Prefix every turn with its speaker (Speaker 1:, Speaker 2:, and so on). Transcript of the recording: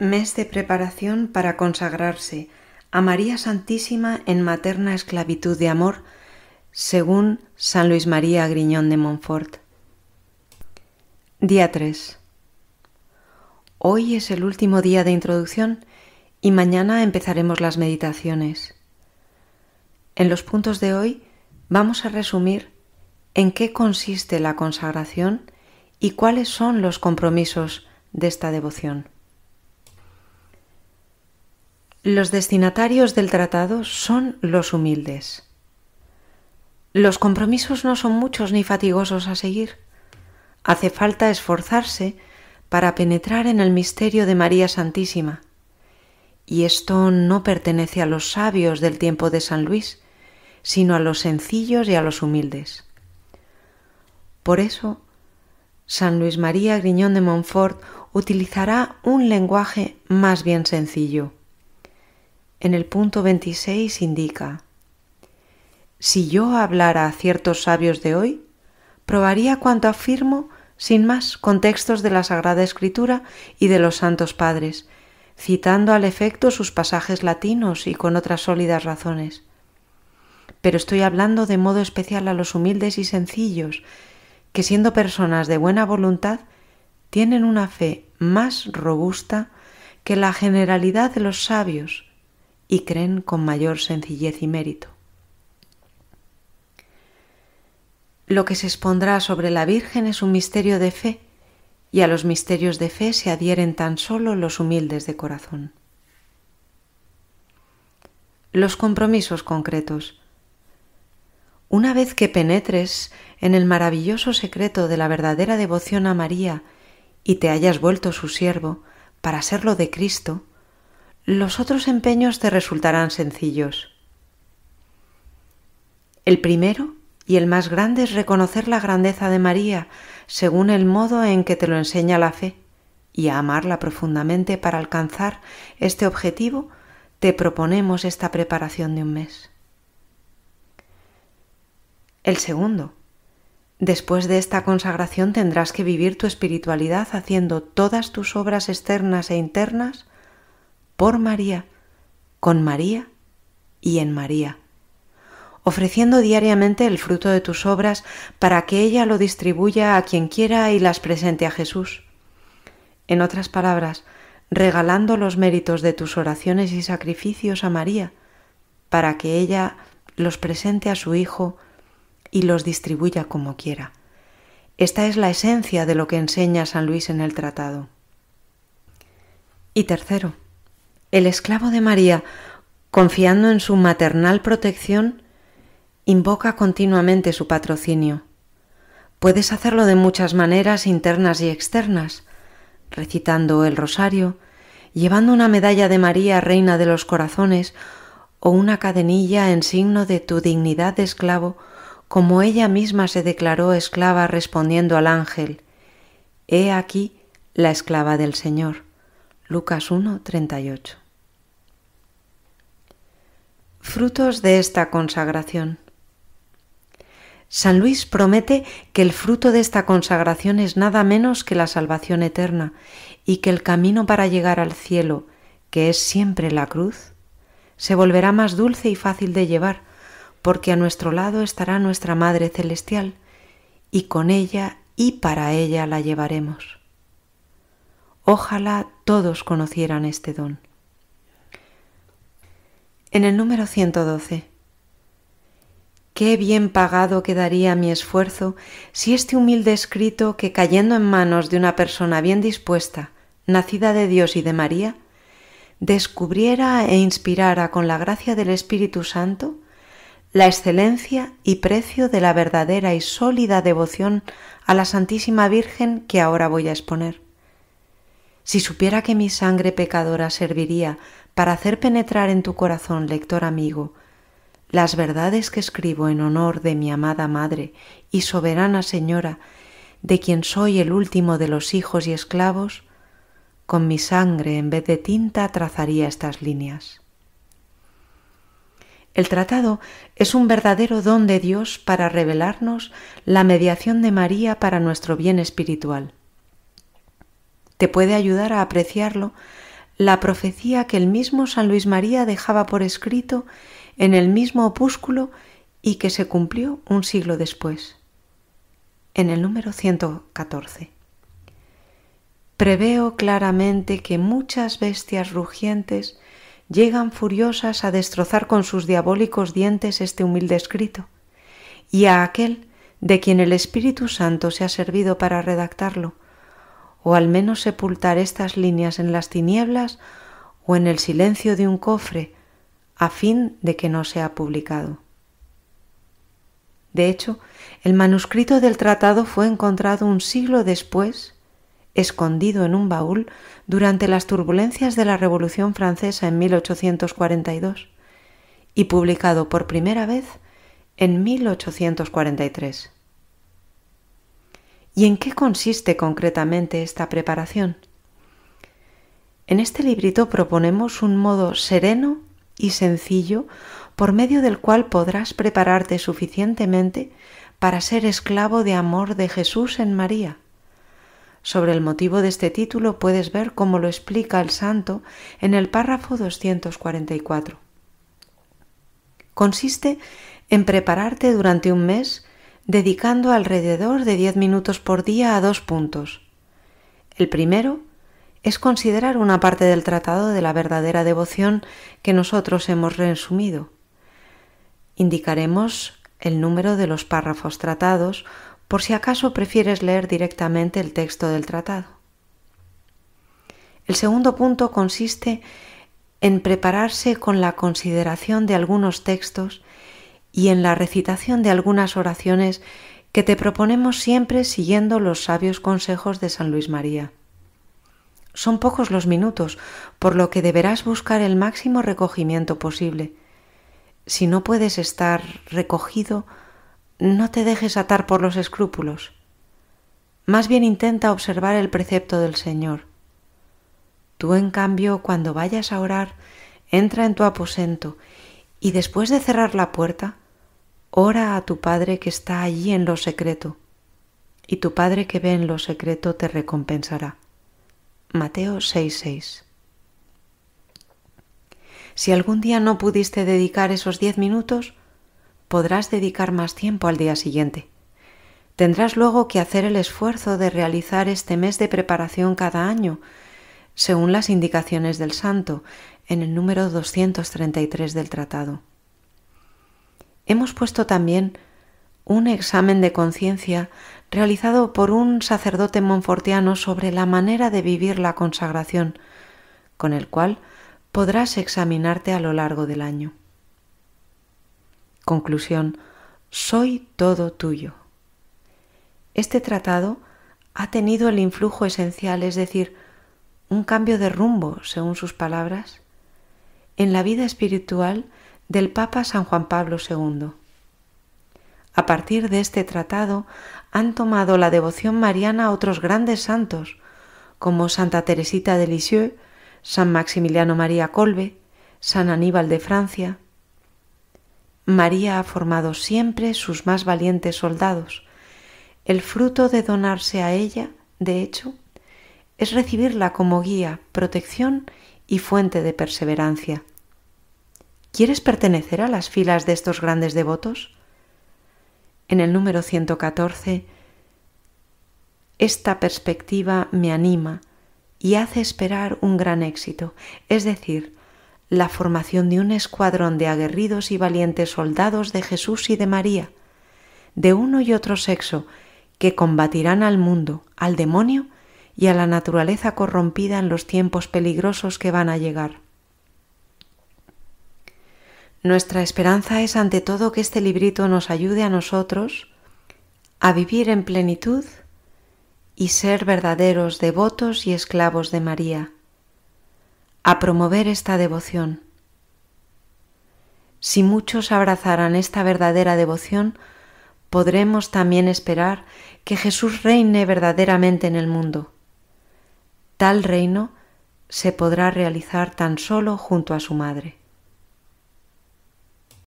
Speaker 1: Mes de preparación para consagrarse a María Santísima en materna esclavitud de amor, según San Luis María Griñón de Montfort. Día 3. Hoy es el último día de introducción y mañana empezaremos las meditaciones. En los puntos de hoy vamos a resumir en qué consiste la consagración y cuáles son los compromisos de esta devoción. Los destinatarios del tratado son los humildes. Los compromisos no son muchos ni fatigosos a seguir. Hace falta esforzarse para penetrar en el misterio de María Santísima. Y esto no pertenece a los sabios del tiempo de San Luis, sino a los sencillos y a los humildes. Por eso, San Luis María Griñón de Montfort utilizará un lenguaje más bien sencillo en el punto 26 indica, si yo hablara a ciertos sabios de hoy, probaría cuanto afirmo sin más contextos de la Sagrada Escritura y de los Santos Padres, citando al efecto sus pasajes latinos y con otras sólidas razones. Pero estoy hablando de modo especial a los humildes y sencillos, que siendo personas de buena voluntad, tienen una fe más robusta que la generalidad de los sabios, y creen con mayor sencillez y mérito. Lo que se expondrá sobre la Virgen es un misterio de fe, y a los misterios de fe se adhieren tan solo los humildes de corazón. Los compromisos concretos. Una vez que penetres en el maravilloso secreto de la verdadera devoción a María y te hayas vuelto su siervo para serlo de Cristo, los otros empeños te resultarán sencillos. El primero y el más grande es reconocer la grandeza de María según el modo en que te lo enseña la fe y a amarla profundamente para alcanzar este objetivo te proponemos esta preparación de un mes. El segundo. Después de esta consagración tendrás que vivir tu espiritualidad haciendo todas tus obras externas e internas por María, con María y en María, ofreciendo diariamente el fruto de tus obras para que ella lo distribuya a quien quiera y las presente a Jesús. En otras palabras, regalando los méritos de tus oraciones y sacrificios a María, para que ella los presente a su Hijo y los distribuya como quiera. Esta es la esencia de lo que enseña San Luis en el tratado. Y tercero, el esclavo de María, confiando en su maternal protección, invoca continuamente su patrocinio. Puedes hacerlo de muchas maneras internas y externas, recitando el rosario, llevando una medalla de María, Reina de los Corazones, o una cadenilla en signo de tu dignidad de esclavo, como ella misma se declaró esclava respondiendo al ángel. He aquí la esclava del Señor. Lucas 1, 38. Frutos de esta consagración. San Luis promete que el fruto de esta consagración es nada menos que la salvación eterna y que el camino para llegar al cielo, que es siempre la cruz, se volverá más dulce y fácil de llevar, porque a nuestro lado estará nuestra Madre Celestial, y con ella y para ella la llevaremos. Ojalá todos conocieran este don en el número 112. Qué bien pagado quedaría mi esfuerzo si este humilde escrito que cayendo en manos de una persona bien dispuesta, nacida de Dios y de María, descubriera e inspirara con la gracia del Espíritu Santo la excelencia y precio de la verdadera y sólida devoción a la Santísima Virgen que ahora voy a exponer. Si supiera que mi sangre pecadora serviría para hacer penetrar en tu corazón, lector amigo, las verdades que escribo en honor de mi amada Madre y soberana Señora, de quien soy el último de los hijos y esclavos, con mi sangre en vez de tinta trazaría estas líneas. El tratado es un verdadero don de Dios para revelarnos la mediación de María para nuestro bien espiritual. Te puede ayudar a apreciarlo la profecía que el mismo San Luis María dejaba por escrito en el mismo opúsculo y que se cumplió un siglo después, en el número 114. Preveo claramente que muchas bestias rugientes llegan furiosas a destrozar con sus diabólicos dientes este humilde escrito, y a aquel de quien el Espíritu Santo se ha servido para redactarlo, o al menos sepultar estas líneas en las tinieblas o en el silencio de un cofre, a fin de que no sea publicado. De hecho, el manuscrito del tratado fue encontrado un siglo después, escondido en un baúl durante las turbulencias de la Revolución Francesa en 1842 y publicado por primera vez en 1843. ¿Y en qué consiste concretamente esta preparación? En este librito proponemos un modo sereno y sencillo por medio del cual podrás prepararte suficientemente para ser esclavo de amor de Jesús en María. Sobre el motivo de este título puedes ver cómo lo explica el santo en el párrafo 244. Consiste en prepararte durante un mes dedicando alrededor de 10 minutos por día a dos puntos. El primero es considerar una parte del tratado de la verdadera devoción que nosotros hemos resumido. Indicaremos el número de los párrafos tratados por si acaso prefieres leer directamente el texto del tratado. El segundo punto consiste en prepararse con la consideración de algunos textos y en la recitación de algunas oraciones que te proponemos siempre siguiendo los sabios consejos de San Luis María. Son pocos los minutos, por lo que deberás buscar el máximo recogimiento posible. Si no puedes estar recogido, no te dejes atar por los escrúpulos. Más bien intenta observar el precepto del Señor. Tú, en cambio, cuando vayas a orar, entra en tu aposento y después de cerrar la puerta, Ora a tu Padre que está allí en lo secreto, y tu Padre que ve en lo secreto te recompensará. Mateo 6:6 Si algún día no pudiste dedicar esos diez minutos, podrás dedicar más tiempo al día siguiente. Tendrás luego que hacer el esfuerzo de realizar este mes de preparación cada año, según las indicaciones del santo, en el número 233 del tratado hemos puesto también un examen de conciencia realizado por un sacerdote monfortiano sobre la manera de vivir la consagración, con el cual podrás examinarte a lo largo del año. Conclusión. Soy todo tuyo. Este tratado ha tenido el influjo esencial, es decir, un cambio de rumbo, según sus palabras, en la vida espiritual del Papa San Juan Pablo II. A partir de este tratado han tomado la devoción mariana otros grandes santos, como Santa Teresita de Lisieux, San Maximiliano María Colbe, San Aníbal de Francia. María ha formado siempre sus más valientes soldados. El fruto de donarse a ella, de hecho, es recibirla como guía, protección y fuente de perseverancia. ¿Quieres pertenecer a las filas de estos grandes devotos? En el número 114, esta perspectiva me anima y hace esperar un gran éxito, es decir, la formación de un escuadrón de aguerridos y valientes soldados de Jesús y de María, de uno y otro sexo, que combatirán al mundo, al demonio y a la naturaleza corrompida en los tiempos peligrosos que van a llegar. Nuestra esperanza es ante todo que este librito nos ayude a nosotros a vivir en plenitud y ser verdaderos devotos y esclavos de María, a promover esta devoción. Si muchos abrazaran esta verdadera devoción, podremos también esperar que Jesús reine verdaderamente en el mundo. Tal reino se podrá realizar tan solo junto a su Madre.